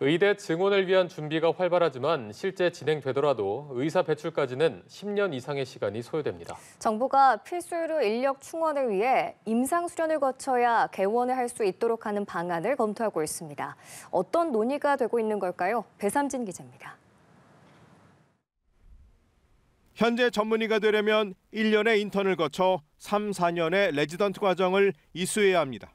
의대 증원을 위한 준비가 활발하지만 실제 진행되더라도 의사 배출까지는 10년 이상의 시간이 소요됩니다. 정부가 필수의료 인력 충원을 위해 임상 수련을 거쳐야 개원을 할 수 있도록 하는 방안을 검토하고 있습니다. 어떤 논의가 되고 있는 걸까요? 배삼진 기자입니다. 현재 전문의가 되려면 1년의 인턴을 거쳐 3, 4년의 레지던트 과정을 이수해야 합니다.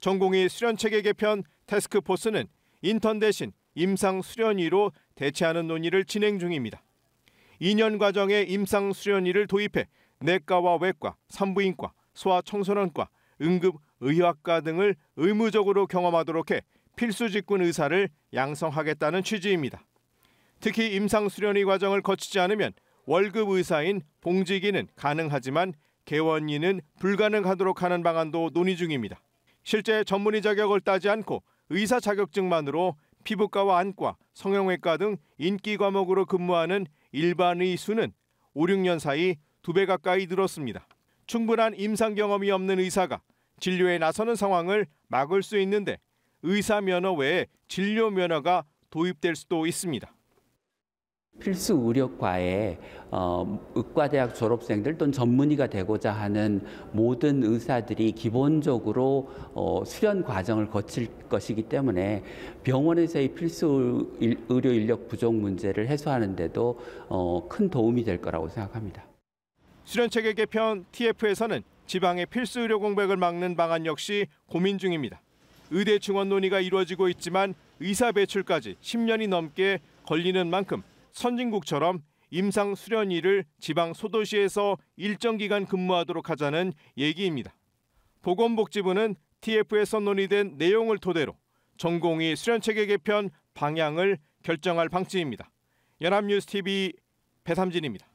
전공의 수련체계 개편 테스크포스는 인턴 대신 임상 수련의로 대체하는 논의를 진행 중입니다. 2년 과정에 임상 수련의를 도입해 내과와 외과, 산부인과, 소아청소년과, 응급의학과 등을 의무적으로 경험하도록 해 필수 직군 의사를 양성하겠다는 취지입니다. 특히 임상 수련의 과정을 거치지 않으면 월급 의사인 봉직이는 가능하지만 개원이는 불가능하도록 하는 방안도 논의 중입니다. 실제 전문의 자격을 따지 않고 의사 자격증만으로 피부과와 안과, 성형외과 등 인기 과목으로 근무하는 일반의 수는 5, 6년 사이 두 배 가까이 늘었습니다. 충분한 임상 경험이 없는 의사가 진료에 나서는 상황을 막을 수 있는데 의사 면허 외에 진료 면허가 도입될 수도 있습니다. 필수 의료과에 어, 의과대학 졸업생들 또는 전문의가 되고자 하는 모든 의사들이 기본적으로 어, 수련 과정을 거칠 것이기 때문에 병원에서의 필수 의료 인력 부족 문제를 해소하는데도 어, 큰 도움이 될 거라고 생각합니다. 수련체계 개편 TF에서는 지방의 필수 의료 공백을 막는 방안 역시 고민 중입니다. 의대 증원 논의가 이루어지고 있지만 의사 배출까지 10년이 넘게 걸리는 만큼 선진국처럼 임상 수련의를 지방 소도시에서 일정 기간 근무하도록 하자는 얘기입니다. 보건복지부는 TF에서 논의된 내용을 토대로 전공의 수련체계 개편 방향을 결정할 방침입니다. 연합뉴스TV 배삼진입니다.